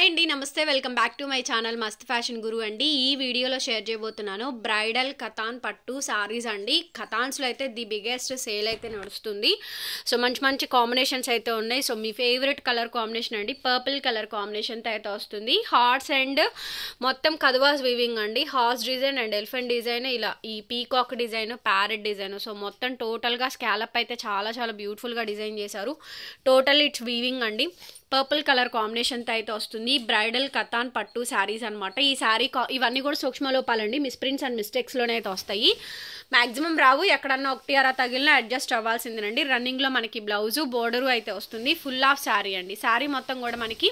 hi అండి నమస్తే welcome back to my channel Mast fashion guru అండి ఈ వీడియోలో షేర్ చేయబోతున్నాను బ్రైడల్ కథాన్ పట్టు సారీస్ అండి కథాన్స్లో అయితే ది బిగ్గెస్ట్ సేల్ అయితే నడుస్తుంది సో మంచి మంచి కాంబినేషన్స్ అయితే ఉన్నాయి సో మీ ఫేవరెట్ కలర్ కాంబినేషన్ అండి పర్పుల్ కలర్ కాంబినేషన్తో అయితే వస్తుంది హార్ట్స్ అండ్ మొత్తం కదువాస్ వీవింగ్ అండి horse design and elephant design ఇలా ఈ peacock design parrot design so మొత్తం టోటల్గా స్కాలప్ అయితే చాలా చాలా బ్యూటిఫుల్గా డిజైన్ చేశారు టోటల్ ఇట్స్ వీవింగ్ అండి పర్పుల్ కలర్ కాంబినేషన్తో అయితే వస్తుంది బ్రైడల్ కథాన్ పట్టు శారీస్ అనమాట ఈ శారీ ఇవన్నీ కూడా సూక్ష్మలోపాలండి మిస్ప్రింట్స్ అండ్ మిస్టేక్స్లోనే అయితే వస్తాయి మ్యాక్సిమం రావు ఎక్కడన్నా ఒకటి అరా తగిలినా అడ్జస్ట్ అవ్వాల్సిందేనండి రన్నింగ్లో మనకి బ్లౌజు బోర్డరు అయితే వస్తుంది ఫుల్ ఆఫ్ శారీ అండి శారీ మొత్తం కూడా మనకి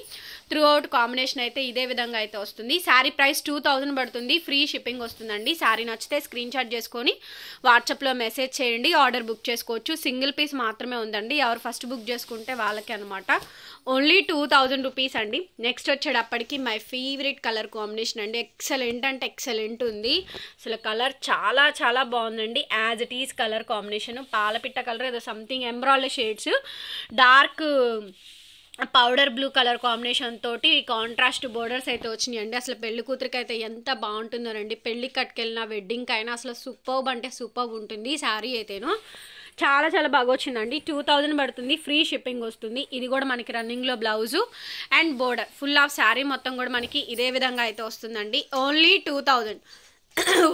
త్రూ అవుట్ కాంబినేషన్ అయితే ఇదే విధంగా అయితే వస్తుంది శారీ ప్రైస్ టూ థౌజండ్ పడుతుంది ఫ్రీ షిప్పింగ్ వస్తుందండి శారీ నచ్చితే స్క్రీన్ షాట్ చేసుకొని వాట్సాప్లో మెసేజ్ చేయండి ఆర్డర్ బుక్ చేసుకోవచ్చు సింగిల్ పీస్ మాత్రమే ఉందండి ఎవరు ఫస్ట్ బుక్ చేసుకుంటే వాళ్ళకి అనమాట only only two thousand rupees అండి నెక్స్ట్ వచ్చేటప్పటికి మై ఫేవరెట్ కలర్ కాంబినేషన్ అండి ఎక్సలెంట్ అంటే ఎక్సలెంట్ ఉంది అసలు కలర్ చాలా చాలా బాగుందండి as it is colour combination పాలపిట్ట కలర్ ఏదో something embroidery shades dark powder blue colour combination తోటి కాంట్రాస్ట్ బోర్డర్స్ అయితే వచ్చినాయండి అసలు పెళ్లి కూతురికి అయితే ఎంత బాగుంటుందోనండి పెళ్లి కట్టుకెళ్ళిన వెడ్డింగ్కి అయినా అసలు సూపర్ అంటే సూపర్ ఉంటుంది ఈ శారీ అయితేను చాలా చాలా బాగా వచ్చిందండి టూ థౌజండ్ పడుతుంది ఫ్రీ షిప్పింగ్ వస్తుంది ఇది కూడా మనకి రన్నింగ్లో blouse and border full of sari మొత్తం కూడా మనకి ఇదే విధంగా అయితే వస్తుందండి only two thousand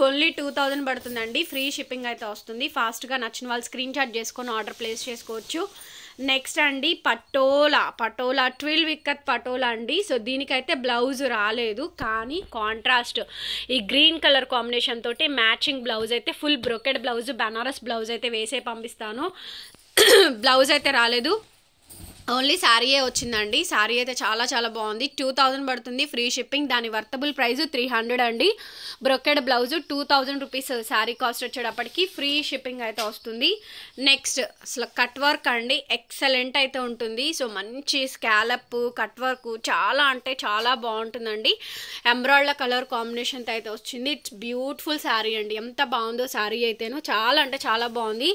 only two thousand పడుతుందండి ఫ్రీ షిప్పింగ్ అయితే వస్తుంది ఫాస్ట్గా నచ్చిన వాళ్ళు స్క్రీన్ షాట్ చేసుకొని ఆర్డర్ ప్లేస్ చేసుకోవచ్చు నెక్స్ట్ అండి పటోలా పటోలా ట్విల్ విక్కత్ పటోలా అండి సో దీనికైతే బ్లౌజ్ రాలేదు కానీ కాంట్రాస్ట్ ఈ గ్రీన్ కలర్ కాంబినేషన్ తోటి మ్యాచింగ్ బ్లౌజ్ అయితే full brocade blouse Banaras blouse అయితే వేసే పంపిస్తాను బ్లౌజ్ అయితే రాలేదు ఓన్లీ శారీయే వచ్చిందండి శారీ అయితే చాలా చాలా బాగుంది టూ థౌజండ్ పడుతుంది ఫ్రీ షిప్పింగ్ దాని వర్తబుల్ ప్రైజ్ త్రీ హండ్రెడ్ అండి brocade blouse two thousand rupees sari cost వచ్చేటప్పటికి ఫ్రీ షిప్పింగ్ అయితే వస్తుంది నెక్స్ట్ అసలు కట్ వర్క్ అండి ఎక్సలెంట్ అయితే ఉంటుంది సో మంచి స్కాలప్ కట్ వర్క్ చాలా అంటే చాలా బాగుంటుందండి ఎంబ్రాయిడర్ కలర్ కాంబినేషన్తో అయితే వచ్చింది ఇట్స్ బ్యూటిఫుల్ శారీ అండి ఎంత బాగుందో శారీ అయితేనో చాలా అంటే చాలా బాగుంది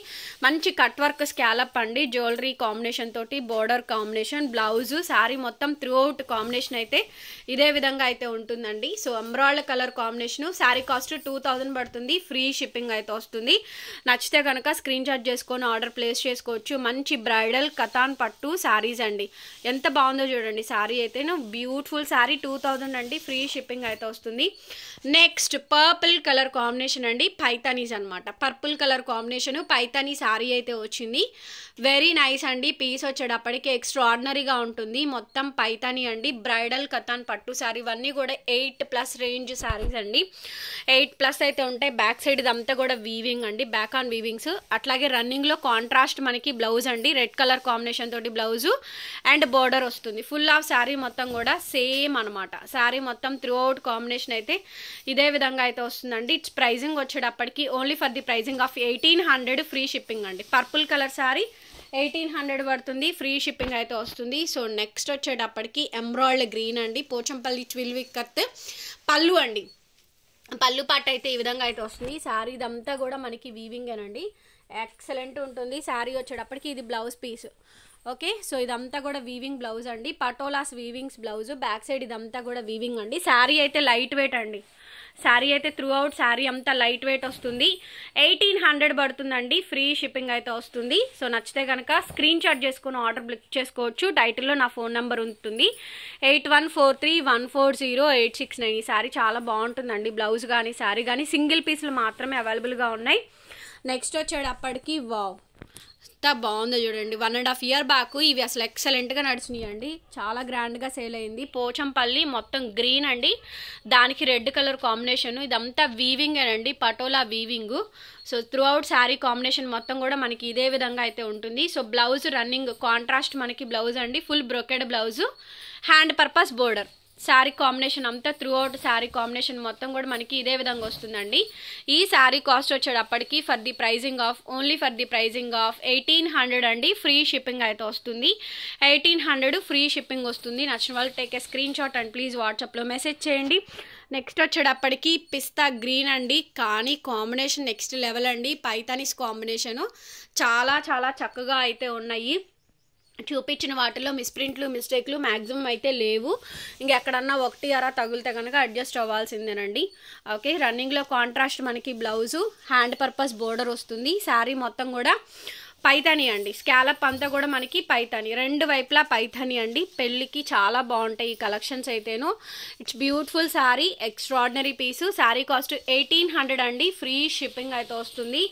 మంచి కట్ వర్క్ స్కాలప్ అండి జ్యువెలరీ కాంబినేషన్ తోటి border colour combination blouse sari మొత్తం త్రూ అవుట్ కాంబినేషన్ అయితే ఇదే విధంగా అయితే ఉంటుందండి so embroidered colour combination sari cost two పడుతుంది ఫ్రీ షిప్పింగ్ అయితే వస్తుంది నచ్చితే కనుక స్క్రీన్ షాట్ చేసుకొని ఆర్డర్ ప్లేస్ చేసుకోవచ్చు మంచి బ్రైడల్ కథాన్ పట్టు శారీస్ అండి ఎంత బాగుందో చూడండి శారీ అయితే బ్యూటిఫుల్ శారీ టూ అండి ఫ్రీ షిప్పింగ్ అయితే వస్తుంది నెక్స్ట్ పర్పుల్ కలర్ కాంబినేషన్ అండి పైతనీస్ అనమాట purple colour combination Paithani sari అయితే వచ్చింది వెరీ నైస్ అండి పీస్ వచ్చేటప్పటికి మనకి ఎక్స్ట్రా ఆర్డినరీగా ఉంటుంది మొత్తం పైతాని అండి బ్రైడల్ కథాన్ పట్టు శారీ ఇవన్నీ కూడా ఎయిట్ ప్లస్ రేంజ్ శారీస్ అండి ఎయిట్ ప్లస్ అయితే ఉంటాయి బ్యాక్ సైడ్ ఇదంతా కూడా వీవింగ్ అండి బ్యాక్ ఆన్ వీవింగ్స్ అట్లాగే రన్నింగ్లో కాంట్రాస్ట్ మనకి బ్లౌజ్ అండి రెడ్ కలర్ కాంబినేషన్ తోటి బ్లౌజు అండ్ బోర్డర్ వస్తుంది ఫుల్ ఆఫ్ శారీ మొత్తం కూడా సేమ్ అనమాట శారీ మొత్తం త్రూ అవుట్ కాంబినేషన్ అయితే ఇదే విధంగా అయితే వస్తుందండి ఇట్స్ ప్రైజింగ్ వచ్చేటప్పటికి only for the pricing of eighteen hundred free shipping అండి purple colour sari eighteen hundred పడుతుంది ఫ్రీ షిప్పింగ్ అయితే వస్తుంది సో నెక్స్ట్ వచ్చేటప్పటికి ఎంబ్రాయిడ్ గ్రీన్ అండి పోచంపల్లి ట్విల్వి కత్ పళ్ళు అండి పళ్ళు పాట అయితే ఈ విధంగా అయితే వస్తుంది శారీ ఇదంతా కూడా మనకి వీవింగేనండి ఎక్సలెంట్ ఉంటుంది శారీ వచ్చేటప్పటికి ఇది బ్లౌజ్ పీస్ ఓకే సో ఇదంతా కూడా వీవింగ్ బ్లౌజ్ అండి patolas weavings blouse back side ఇదంతా కూడా వీవింగ్ అండి శారీ అయితే లైట్ వెయిట్ అండి శారీ అయితే త్రూ అవుట్ శారీ అంతా లైట్ వెయిట్ వస్తుంది ఎయిటీన్ హండ్రెడ్ పడుతుందండి ఫ్రీ షిప్పింగ్ అయితే వస్తుంది సో నచ్చితే కనుక స్క్రీన్ షాట్ చేసుకుని ఆర్డర్ బుక్ చేసుకోవచ్చు టైటిల్లో నా ఫోన్ నెంబర్ ఉంటుంది eight one four three one four zero eight six nine ఈ శారీ చాలా బాగుంటుందండి బ్లౌజ్ కానీ శారీ కానీ సింగిల్ పీస్లు మాత్రమే అవైలబుల్గా ఉన్నాయి నెక్స్ట్ వచ్చేటప్పటికి వావ్ అంత బాగుందో చూడండి one and half year back ఇవి అసలు ఎక్సలెంట్గా నడిచినాయి అండి చాలా గ్రాండ్గా సేల్ అయింది పోచంపల్లి మొత్తం గ్రీన్ అండి దానికి రెడ్ కలర్ కాంబినేషన్ ఇదంతా వీవింగ్ అండి patola weaving so throughout sari combination మొత్తం కూడా మనకి ఇదే విధంగా అయితే ఉంటుంది సో బ్లౌజ్ రన్నింగ్ కాంట్రాస్ట్ మనకి బ్లౌజ్ అండి full brocade blouse hand purpose border sari combination అంతా త్రూ అవుట్ శారీ కాంబినేషన్ మొత్తం కూడా మనకి ఇదే విధంగా వస్తుందండి ఈ శారీ కాస్ట్ వచ్చేటప్పటికి for the pricing of only for the pricing of eighteen hundred అండి ఫ్రీ షిప్పింగ్ అయితే వస్తుంది ఎయిటీన్ హండ్రెడ్ ఫ్రీ షిప్పింగ్ వస్తుంది నచ్చిన వాళ్ళు take a screen shot and please వాట్సాప్లో మెసేజ్ చేయండి నెక్స్ట్ వచ్చేటప్పటికి పిస్తా గ్రీన్ అండి కానీ కాంబినేషన్ నెక్స్ట్ లెవెల్ అండి పైతానిస్ కాంబినేషను చాలా చాలా చక్కగా అయితే ఉన్నాయి చూపించిన వాటిలో మిస్ప్రింట్లు మిస్టేక్లు మ్యాక్సిమం అయితే లేవు ఇంక ఎక్కడన్నా ఒకటి అరా తగిలితే కనుక అడ్జస్ట్ అవ్వాల్సిందేనండి ఓకే రన్నింగ్లో కాంట్రాస్ట్ మనకి బ్లౌజు హ్యాండ్ పర్పస్ బోర్డర్ వస్తుంది శారీ మొత్తం కూడా పైతని అండి స్కాలప్ అంతా కూడా మనకి పైతని రెండు వైపులా పైతని అండి పెళ్ళికి చాలా బాగుంటాయి ఈ కలెక్షన్స్ అయితేను it's beautiful sari extraordinary piece sari cost eighteen hundred అండి ఫ్రీ షిప్పింగ్ అయితే వస్తుంది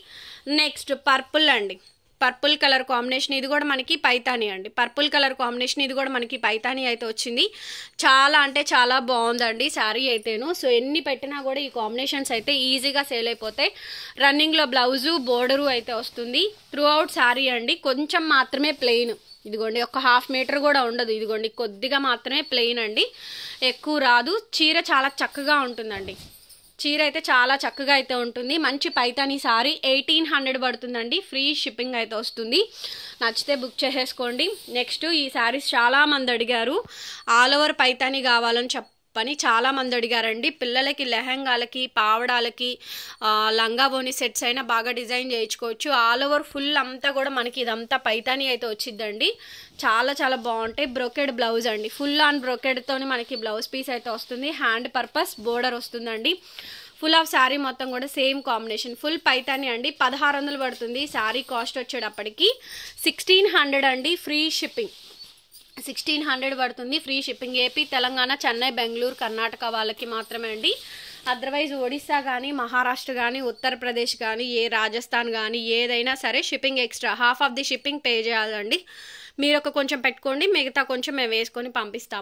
నెక్స్ట్ పర్పుల్ అండి పర్పుల్ కలర్ కాంబినేషన్ ఇది కూడా మనకి పైతానీ అండి పర్పుల్ కలర్ కాంబినేషన్ ఇది కూడా మనకి పైతానీ అయితే వచ్చింది చాలా అంటే చాలా బాగుందండి శారీ అయితేను సో ఎన్ని పెట్టినా కూడా ఈ కాంబినేషన్స్ అయితే ఈజీగా సేల్ అయిపోతాయి రన్నింగ్లో బ్లౌజు బోర్డరు అయితే వస్తుంది త్రూ అవుట్ శారీ అండి కొంచెం మాత్రమే ప్లెయిన్ ఇదిగోండి ఒక హాఫ్ మీటర్ కూడా ఉండదు ఇదిగోండి కొద్దిగా మాత్రమే ప్లెయిన్ అండి ఎక్కువ రాదు చీర చాలా చక్కగా ఉంటుందండి చీర అయితే చాలా చక్కగా అయితే ఉంటుంది మంచి పైతాని సారీ ఎయిటీన్ హండ్రెడ్ పడుతుందండి ఫ్రీ షిప్పింగ్ అయితే వస్తుంది నచ్చితే బుక్ చేసేసుకోండి నెక్స్ట్ ఈ శారీస్ చాలామంది అడిగారు ఆల్ ఓవర్ పైతాని కావాలని చెప్ పని చాలా మంది అడిగారండి పిల్లలకి లెహంగాలకి పావడాలకి లంగా బోని సెట్స్ అయినా బాగా డిజైన్ చేయించుకోవచ్చు ఆల్ ఓవర్ ఫుల్ అంతా కూడా మనకి ఇదంతా పైతాని అయితే వచ్చిందండి చాలా చాలా బాగుంటాయి బ్రోకెడ్ బ్లౌజ్ అండి ఫుల్ ఆన్ బ్రోకెడ్తో మనకి బ్లౌజ్ పీస్ అయితే వస్తుంది హ్యాండ్ పర్పస్ బోర్డర్ వస్తుందండి ఫుల్ ఆఫ్ శారీ మొత్తం కూడా సేమ్ కాంబినేషన్ ఫుల్ పైతాని అండి పదహారు వందలు పడుతుంది శారీ కాస్ట్ వచ్చేటప్పటికి సిక్స్టీన్ హండ్రెడ్ అండి ఫ్రీ షిప్పింగ్ సిక్స్టీన్ హండ్రెడ్ పడుతుంది free shipping AP Telangana Chennai Bengaluru Karnataka వాళ్ళకి మాత్రమే అండి అదర్వైజ్ ఒడిస్సా కానీ మహారాష్ట్ర కానీ ఉత్తరప్రదేశ్ కానీ ఏ రాజస్థాన్ కానీ ఏదైనా సరే shipping extra half of the shipping pay చేయాలండి మీరు ఒక కొంచెం పెట్టుకోండి మిగతా కొంచెం మేము వేసుకొని పంపిస్తాం